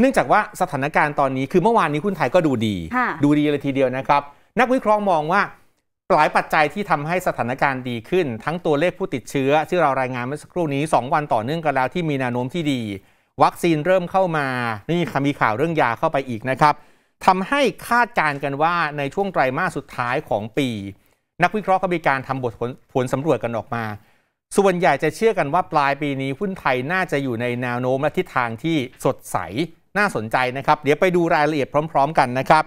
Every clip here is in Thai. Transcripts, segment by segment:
เนื่องจากว่าสถานการณ์ตอนนี้ คือเมื่อวานนี้คุณนไทยก็ดูดี ดูดีเลยทีเดียวนะครับ นักวิเคราะห์มองว่าหลายปัจจัยที่ทำให้สถานการณ์ดีขึ้น ทั้งตัวเลขผู้ติดเชื้อที่เรารายงานเมื่อสักครู่นี้ 2 วันต่อเนื่องกันแล้วที่มีแนวโน้มที่ดี วัคซีนเริ่มเข้ามา นี่มีข่าวเรื่องยาเข้าไปอีกนะครับทำให้คาดการณ์กันว่าในช่วงไตรมาสสุดท้ายของปี นักวิเคราะห์ก็มีการทำบทผลสำรวจกันออกมา ส่วนใหญ่จะเชื่อกันว่าปลายปีนี้หุ้นไทยน่าจะอยู่ในแนวโน้มและทิศทางที่สดใสน่าสนใจนะครับเดี๋ยวไปดูรายละเอียดพร้อมๆกันนะครับ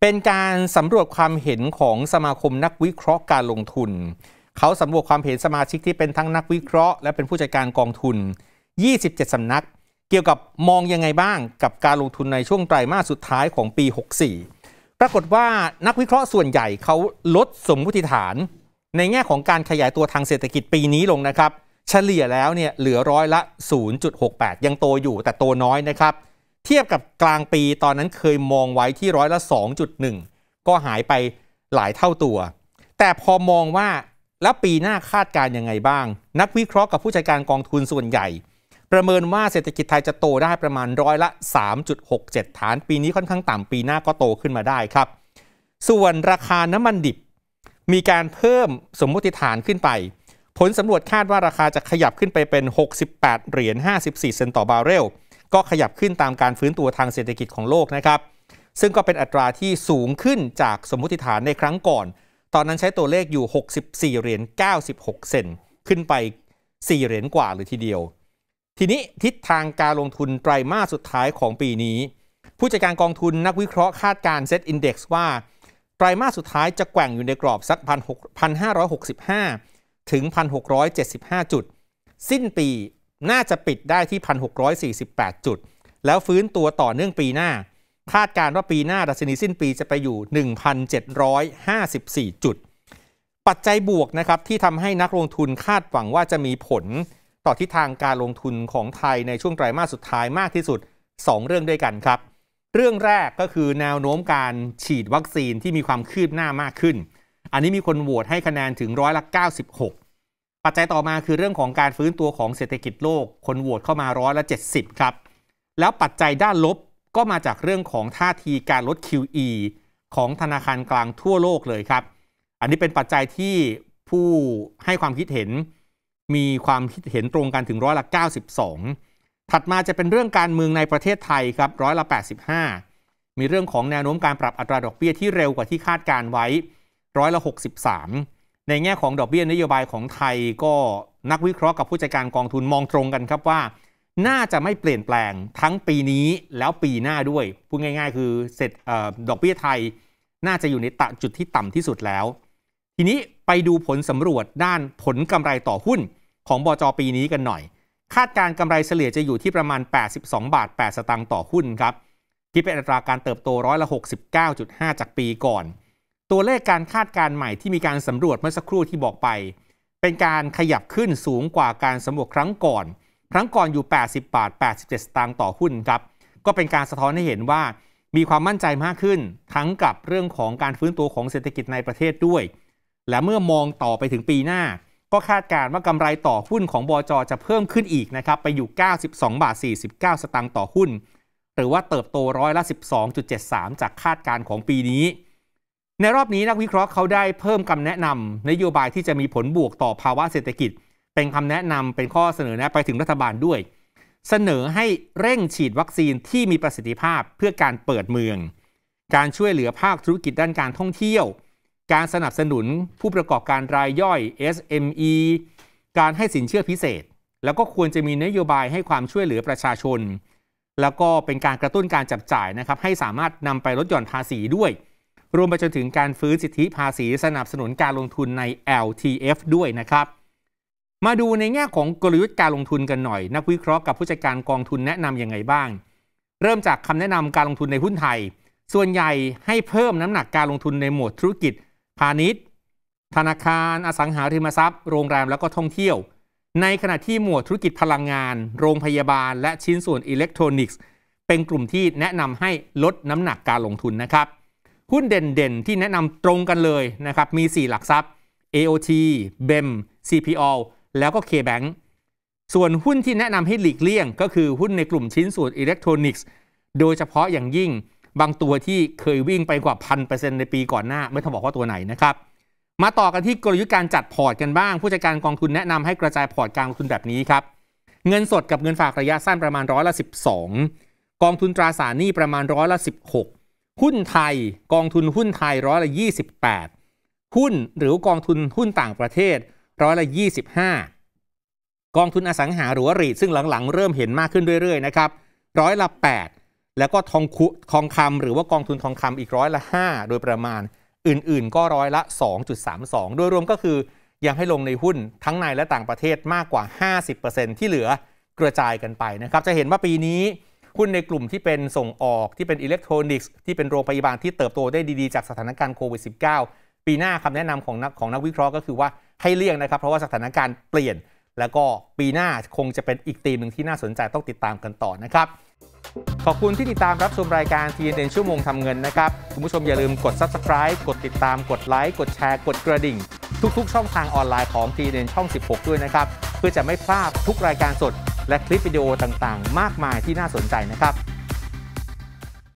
เป็นการสำรวจความเห็นของสมาคมนักวิเคราะห์การลงทุนเขาสำรวจความเห็นสมาชิกที่เป็นทั้งนักวิเคราะห์และเป็นผู้จัดการกองทุน 27สำนัก เกี่ยวกับมองยังไงบ้างกับการลงทุนในช่วงไตรมาสสุดท้ายของปี 64 ปรากฏว่านักวิเคราะห์ส่วนใหญ่เขาลดสมมุติฐาน ในแง่ของการขยายตัวทางเศรษฐกิจปีนี้ลงนะครับ เฉลี่ยแล้วเนี่ยเหลือร้อยละ 0.68 ยังโตอยู่ แต่โตน้อยนะครับเทียบกับกลางปีตอนนั้นเคยมองไว้ที่ร้อยละ 2.1 ก็หายไปหลายเท่าตัว แต่พอมองว่า แล้วปีหน้าคาดการยังไงบ้าง นักวิเคราะห์กับผู้จัดการกองทุนส่วนใหญ่ ประเมินว่าเศรษฐกิจไทยจะโตได้ประมาณร้อยละ 3.67 ฐานปีนี้ค่อนข้างต่ำปีหน้าก็โตขึ้นมาได้ครับ ส่วนราคาน้ำมันดิบ มีการเพิ่มสมมติฐานขึ้นไป ผลสำรวจคาดว่าราคาจะขยับขึ้นไปเป็น 68 เหรียญ54เซนต์ต่อบาร์เรลก็ขยับขึ้นตามการฟื้นตัวทางเศรษฐกิจของโลกนะครับ ซึ่งก็เป็นอัตราที่สูงขึ้นจากสมมติฐานในครั้งก่อน ตอนนั้นใช้ตัวเลขอยู่ 64 เหรียญ96 เซน ขึ้นไป 4 เหรียญกว่าเลยทีเดียว ทีนี้ทิศทางการลงทุนไตรมาสสุดท้ายของปีนี้ ผู้จัดการกองทุนนักวิเคราะห์คาดการเซตอินดี x ว่าไตรมาสสุดท้ายจะแกว่งอยู่ในกรอบสัก1,565 ถึง 1,675 จุดสิ้นปีน่าจะปิดได้ที่ 1,648 จุด แล้วฟื้นตัวต่อเนื่องปีหน้า คาดการว่าปีหน้า ดัชนีสิ้นปีจะไปอยู่ 1,754 จุด ปัจจัยบวกนะครับที่ทำให้นักลงทุนคาดหวังว่าจะมีผล ต่อทิศทางการลงทุนของไทยในช่วงไตรมาสสุดท้ายมากที่สุด 2 เรื่องด้วยกันครับ เรื่องแรกก็คือแนวโน้มการฉีดวัคซีนที่มีความคืบหน้ามากขึ้น อันนี้มีคนโหวตให้คะแนนถึงร้อยละ 96ปัจจัยต่อมาคือเรื่องของการฟื้นตัวของเศรษฐกิจโลกคนโหวตเข้ามาร้อยละ70 ครับ แล้วปัจจัยด้านลบก็มาจากเรื่องของท่าทีการลด QE ของธนาคารกลางทั่วโลกเลยครับ อันนี้เป็นปัจจัยที่ผู้ให้ความคิดเห็น มีความคิดเห็นตรงกันถึงร้อยละ92 ถัดมาจะเป็นเรื่องการเมืองในประเทศไทยครับร้อยละ85 มีเรื่องของแนวโน้มการปรับอัตราดอกเบี้ยที่เร็วกว่าที่คาดการไว้ร้อยละ63ในแง่ของดอกเบี้ยนโยบายของไทยก็นักวิเคราะห์กับผู้จัดการกองทุนมองตรงกันครับว่าน่าจะไม่เปลี่ยนแปลงทั้งปีนี้แล้วปีหน้าด้วย พูดง่ายๆ คือเสร็จอดอกเบี้ยไทย น่าจะอยู่ในตะจุดที่ต่ำที่สุดแล้ว ทีนี้ไปดูผลสำรวจด้านผลกำไรต่อหุ้นของบจปีนี้กันหน่อย คาดการกำไรเฉลี่ยจะอยู่ที่ประมาณ 82 บาท 8 สตางค์ต่อหุ้นครับคิดเป็นอัตราการเติบโตร้อยละ 69.5 จากปีก่อนตัวเลขการคาดการณ์ใหม่ที่มีการสำรวจเมื่อสักครู่ที่บอกไป เป็นการขยับขึ้นสูงกว่าการสำรวจครั้งก่อน ครั้งก่อนอยู่80 บาท87 สตางค์ต่อหุ้นครับ ก็เป็นการสะท้อนให้เห็นว่ามีความมั่นใจมากขึ้น ทั้งกับเรื่องของการฟื้นตัวของเศรษฐกิจในประเทศด้วย และเมื่อมองต่อไปถึงปีหน้า ก็คาดการณ์ว่ากำไรต่อหุ้นของบจ จะเพิ่มขึ้นอีกนะครับไปอยู่ 92บาท49 สตางค์ต่อหุ้น หรือว่าเติบโตร้อยละ 12.73 จากคาดการณ์ของปีนี้ในรอบนี้นักวิเคราะห์เขาได้เพิ่มคำแนะนำนโยบายที่จะมีผลบวกต่อภาวะเศรษฐกิจ เป็นคำแนะนำเป็นข้อเสนอแนะไปถึงรัฐบาลด้วย เสนอให้เร่งฉีดวัคซีนที่มีประสิทธิภาพเพื่อการเปิดเมือง การช่วยเหลือภาคธุรกิจด้านการท่องเที่ยว การสนับสนุนผู้ประกอบการรายย่อย SME การให้สินเชื่อพิเศษ แล้วก็ควรจะมีนโยบายให้ความช่วยเหลือประชาชน แล้วก็เป็นการกระตุ้นการจับจ่ายนะครับให้สามารถนำไปลดหย่อนภาษีด้วยรวมไปจนถึงการฟื้นสิทธิภาษีสนับสนุนการลงทุนใน LTF ด้วยนะครับ มาดูในแง่ของกลยุทธ์การลงทุนกันหน่อย นักวิเคราะห์กับผู้จัดการกองทุนแนะนำยังไงบ้าง เริ่มจากคำแนะนำการลงทุนในหุ้นไทย ส่วนใหญ่ให้เพิ่มน้ำหนักการลงทุนในหมวดธุรกิจ พาณิชย์ธนาคาร อสังหาริมทรัพย์ โรงแรมแล้วก็ท่องเที่ยว ในขณะที่หมวดธุรกิจพลังงาน โรงพยาบาล และชิ้นส่วนอิเล็กทรอนิกส์ เป็นกลุ่มที่แนะนำให้ลดน้ำหนักการลงทุนนะครับหุ้นเด่นๆที่แนะนำตรงกันเลยนะครับ มี 4 หลักทรัพย์ AOT BEM CPO แล้วก็ KBank ส่วนหุ้นที่แนะนำให้หลีกเลี่ยง ก็คือหุ้นในกลุ่มชิ้นส่วนอิเล็กทรอนิกส์โดยเฉพาะอย่างยิ่งบางตัวที่เคยวิ่งไปกว่าพันเปอร์เซ็นต์ในปีก่อนหน้า ไม่ต้องบอกว่าตัวไหนนะครับ มาต่อกันที่กลยุทธ์การจัดพอร์ตกันบ้าง ผู้จัดการกองทุนแนะนำให้กระจายพอร์ตการลงทุนแบบนี้ครับเงินสดกับเงินฝากระยะสั้นประมาณร้อยละ 12 กองทุนตราสารหนี้ประมาณร้อยละ 16หุ้นไทย กองทุนหุ้นไทยร้อยละ 28 หุ้นหรือกองทุนหุ้นต่างประเทศร้อยละ25 กองทุนอสังหาหรือว่ารีซึ่งหลังๆ เริ่มเห็นมากขึ้นเรื่อยๆนะครับ ร้อยละ 8 แล้วก็ทองคุทองคำหรือว่ากองทุนทองคำอีกร้อยละ 5 โดยประมาณ อื่นๆก็ร้อยละ 2.32 โดยรวมก็คือยังให้ลงในหุ้นทั้งในและต่างประเทศมากกว่า 50%ที่เหลือกระจายกันไปนะครับ จะเห็นว่าปีนี้หุ้นในกลุ่มที่เป็นส่งออกที่เป็นอิเล็กทรอนิกส์ที่เป็นโรงพยาบาลที่เติบโตได้ดีๆจากสถานการณ์โควิด -19 ปีหน้าคำแนะนำของนักของนักวิเคราะห์ก็คือว่าให้เลี่ยงนะครับ เพราะว่าสถานการณ์เปลี่ยน แล้วก็ปีหน้าคงจะเป็นอีกตีมหนึ่งที่น่าสนใจต้องติดตามกันต่อนะครับ ขอบคุณที่ติดตามรับชมรายการทีเด็นชั่วโมงทำเงินนะครับคุณผู้ชมอย่าลืมกด subscribe กดติดตามกดไลค์กดแชร์ กดกระดิ่ง ทุกๆ ช่องทางออนไลน์ของทีเด็นช่อง16 ด้วยนะครับเพื่อจะไม่พลาดทุกรายการสดและคลิปวิดีโอต่างๆ มากมายที่น่าสนใจนะครับ